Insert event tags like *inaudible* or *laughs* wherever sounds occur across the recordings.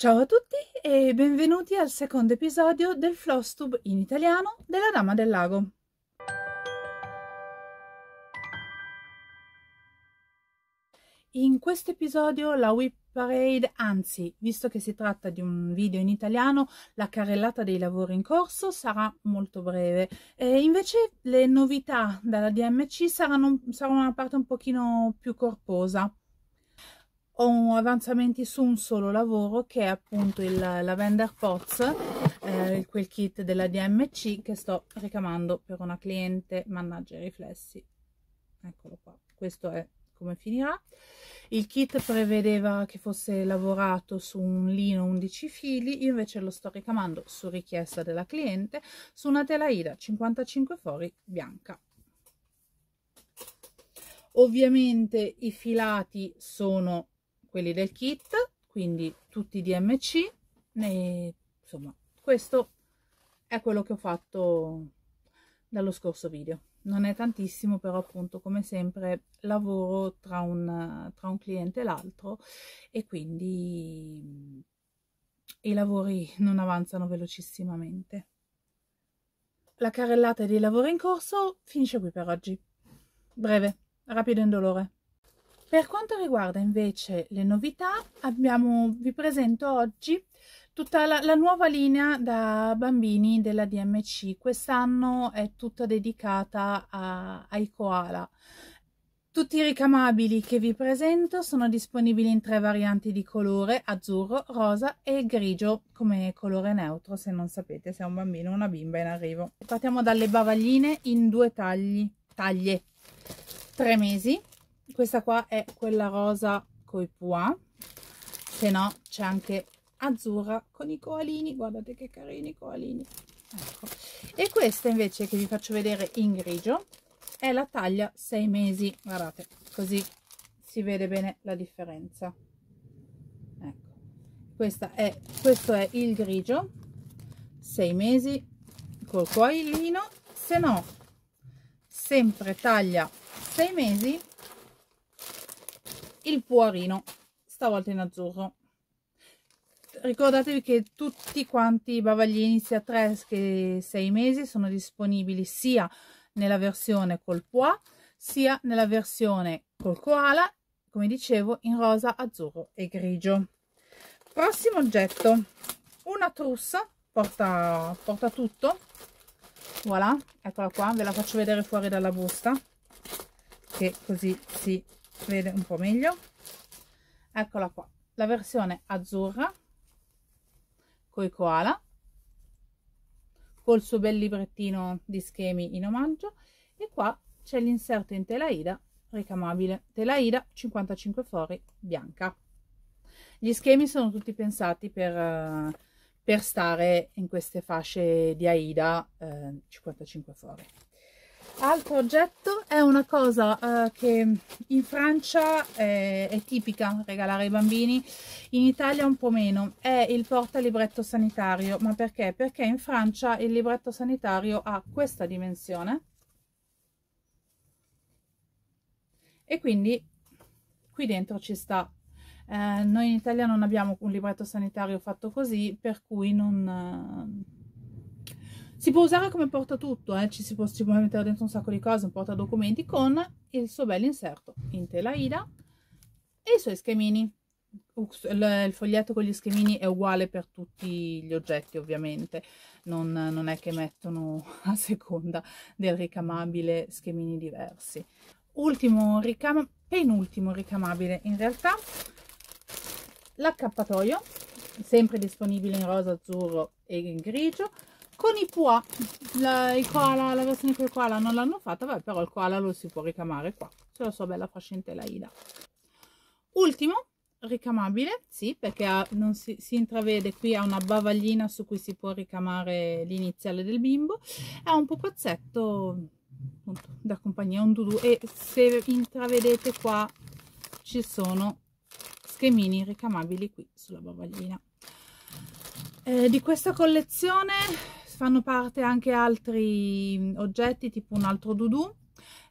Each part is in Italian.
Ciao a tutti e benvenuti al secondo episodio del Flostub in italiano della Dama del Lago. In questo episodio la Whip Parade, anzi, visto che si tratta di un video in italiano, la carrellata dei lavori in corso sarà molto breve. E invece le novità dalla DMC saranno, saranno una parte un pochino più corposa ho avanzamenti su un solo lavoro che è appunto il Lavender Pots, eh, quel kit della DMC che sto ricamando per una cliente, mannaggia i riflessi, eccolo qua, questo è come finirà. Il kit prevedeva che fosse lavorato su un lino 11 fili, io invece lo sto ricamando su richiesta della cliente su una tela Ida 55 fori bianca ovviamente i filati sono quelli del kit quindi tutti DMC e, insomma questo è quello che ho fatto dallo scorso video non è tantissimo però appunto come sempre lavoro tra un, tra un cliente e l'altro e quindi mm, i lavori non avanzano velocissimamente la carrellata dei lavori in corso finisce qui per oggi breve, rapido e indolore per quanto riguarda invece le novità, abbiamo, vi presento oggi tutta la, la, nuova linea da bambini della DMC. Quest'anno è tutta dedicata a, ai koala. Tutti i ricamabili che vi presento sono disponibili in tre varianti di colore, azzurro, rosa e grigio come colore neutro se non sapete se è un bambino o una bimba in arrivo. Partiamo dalle bavagline in due tagli, taglie, tre mesi, questa qua è quella rosa coi pois se no c'è anche azzurra con i coalini guardate che carini i coalini ecco. e questa invece che vi faccio vedere in grigio è la taglia 6 mesi guardate così si vede bene la differenza ecco questa è questo è il grigio 6 mesi col coalino se no sempre taglia 6 mesi il cuorino stavolta in azzurro ricordatevi che tutti quanti i bavaglini sia 3 che 6 mesi sono disponibili sia nella versione col pois sia nella versione col koala come dicevo in rosa azzurro e grigio prossimo oggetto una trussa porta, porta tutto voilà eccola qua ve la faccio vedere fuori dalla busta che così si vede un po' meglio eccola qua la versione azzurra coi koala col suo bel librettino di schemi in omaggio e qua c'è l'inserto in tela ida ricamabile tela ida 55 fori bianca gli schemi sono tutti pensati per, eh, per stare in queste fasce di aida eh, 55 fori altro oggetto è una cosa eh, che in Francia è, è, tipica regalare ai bambini in Italia un po' meno è il porta libretto sanitario ma perché? perché in Francia il libretto sanitario ha questa dimensione e quindi qui dentro ci sta eh, noi in Italia non abbiamo un libretto sanitario fatto così per cui non... Eh, si può usare come portatutto, eh? ci si può, ci può mettere dentro un sacco di cose, un porta documenti con il suo bel inserto in tela Ida e i suoi schemini. Il foglietto con gli schemini è uguale per tutti gli oggetti ovviamente, non, non è che mettono *laughs* a seconda del ricamabile schemini diversi. Ultimo ricam penultimo ricamabile in realtà, l'accappatoio, sempre disponibile in rosa, azzurro e in grigio, con i pua la, i koala, la versione con il koala non l'hanno fatta beh, però il koala lo si può ricamare qua c'è la sua bella fascentella Ida ultimo ricamabile sì perché ha, non si, si, intravede qui ha una bavaglina su cui si può ricamare l'iniziale del bimbo è un pupazzetto appunto, da compagnia un dudu e se intravedete qua ci sono schemini ricamabili qui sulla bavaglina eh, di questa collezione fanno parte anche altri mm, oggetti, tipo un altro doudou,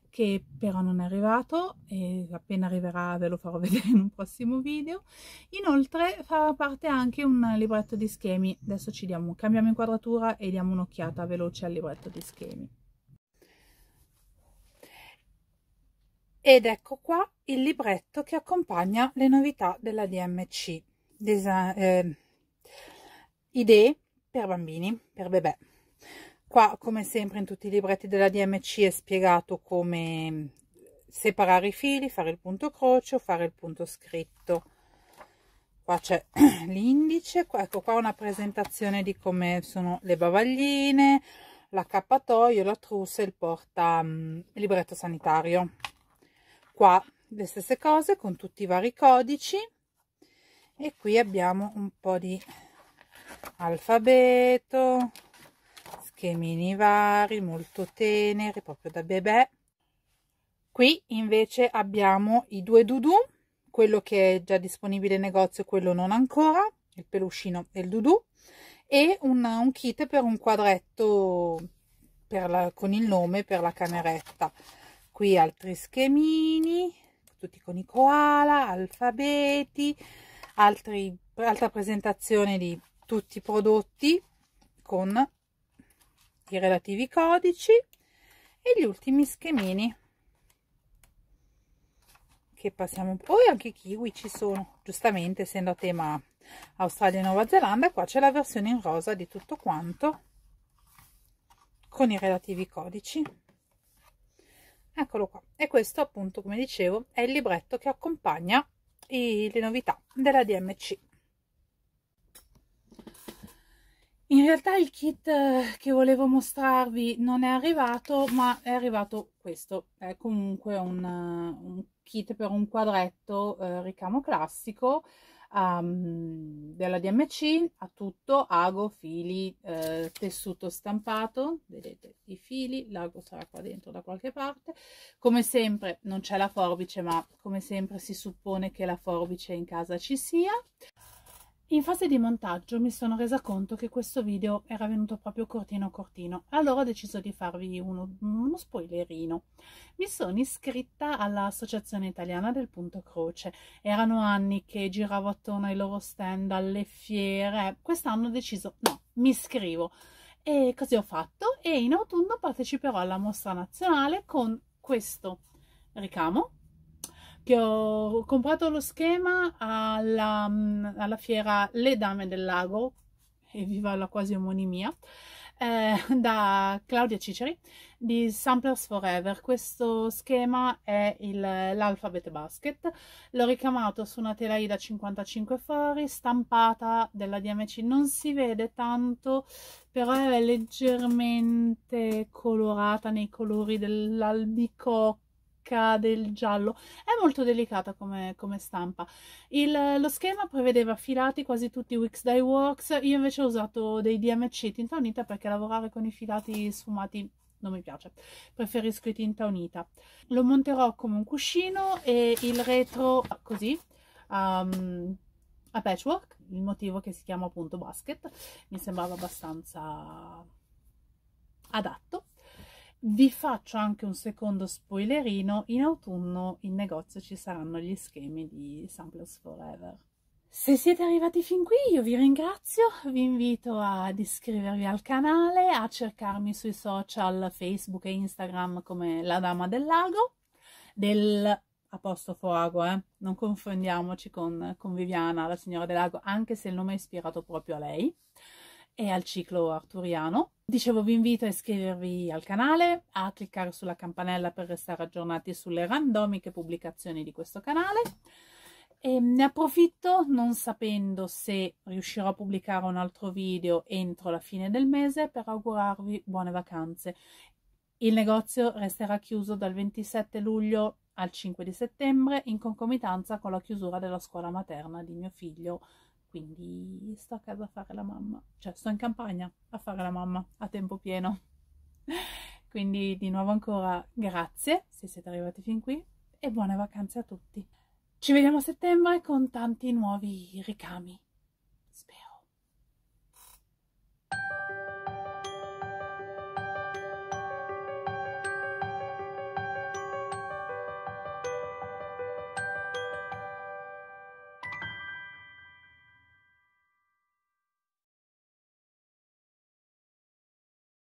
che però non è arrivato e appena arriverà ve lo farò *laughs* vedere in un prossimo video inoltre farà parte anche un libretto di schemi adesso ci diamo cambiamo inquadratura e diamo un'occhiata veloce al libretto di schemi ed ecco qua il libretto che accompagna le novità della DMC Desa eh, idee per bambini, per bebè. Qua, come sempre in tutti i libretti della DMC, è spiegato come separare i fili, fare il punto croce o fare il punto scritto. Qua c'è *clears throat* l'indice, ecco qua una presentazione di come sono le bavagline, l'accappatoio, la trussa e il porta mm, il libretto sanitario. Qua le stesse cose con tutti i vari codici e qui abbiamo un po' di alfabeto schemini vari molto teneri proprio da bebè qui invece abbiamo i due Dudu, quello che è già disponibile in negozio e quello non ancora il peluscino e il Dudu, e un, un kit per un quadretto per la, con il nome per la cameretta qui altri schemini tutti con i koala alfabeti altri, altra presentazione di tutti i prodotti con i relativi codici e gli ultimi schemini che passiamo poi anche i kiwi ci sono giustamente essendo a tema Australia e Nuova Zelanda qua c'è la versione in rosa di tutto quanto con i relativi codici eccolo qua e questo appunto come dicevo è il libretto che accompagna i, le novità della DMC in realtà il kit eh, che volevo mostrarvi non è arrivato ma è arrivato questo è comunque un, eh, un kit per un quadretto eh, ricamo classico um, della DMC a tutto ago fili eh, tessuto stampato vedete i fili l'ago sarà qua dentro da qualche parte come sempre non c'è la forbice ma come sempre si suppone che la forbice in casa ci sia in fase di montaggio mi sono resa conto che questo video era venuto proprio cortino cortino, allora ho deciso di farvi uno, uno spoilerino. Mi sono iscritta all'Associazione Italiana del Punto Croce, erano anni che giravo attorno ai loro stand, alle fiere, quest'anno ho deciso no, mi iscrivo e così ho fatto e in autunno parteciperò alla mostra nazionale con questo ricamo che ho comprato lo schema alla, mm, alla fiera Le Dame del Lago, e viva la quasi omonimia, eh, da Claudia Ciceri di Samplers Forever. Questo schema è l'Alphabet Basket, l'ho ricamato su una tela I da 55 fori, stampata della DMC, non si vede tanto, però è leggermente colorata nei colori dell'albicocca del giallo. È molto delicata come, come stampa. Il, lo schema prevedeva filati quasi tutti Wix Dye Works, io invece ho usato dei DMC tinta unita perché lavorare con i filati sfumati non mi piace, preferisco i tinta unita. Lo monterò come un cuscino e il retro ah, così, um, a patchwork, il motivo che si chiama appunto basket, mi sembrava abbastanza adatto vi faccio anche un secondo spoilerino, in autunno in negozio ci saranno gli schemi di Samples Forever. Se siete arrivati fin qui io vi ringrazio, vi invito ad iscrivervi al canale, a cercarmi sui social Facebook e Instagram come la dama del lago, del apostrofo ago, eh? non confondiamoci con, con Viviana, la signora del lago, anche se il nome è ispirato proprio a lei e al ciclo arturiano. Dicevo, vi invito a iscrivervi al canale, a cliccare sulla campanella per restare aggiornati sulle randomiche pubblicazioni di questo canale. E ne approfitto non sapendo se riuscirò a pubblicare un altro video entro la fine del mese per augurarvi buone vacanze. Il negozio resterà chiuso dal 27 luglio al 5 settembre in concomitanza con la chiusura della scuola materna di mio figlio quindi sto a casa a fare la mamma, cioè sto in campagna a fare la mamma a tempo pieno. *laughs* quindi di nuovo ancora grazie se siete arrivati fin qui e buone vacanze a tutti. Ci vediamo a settembre con tanti nuovi ricami.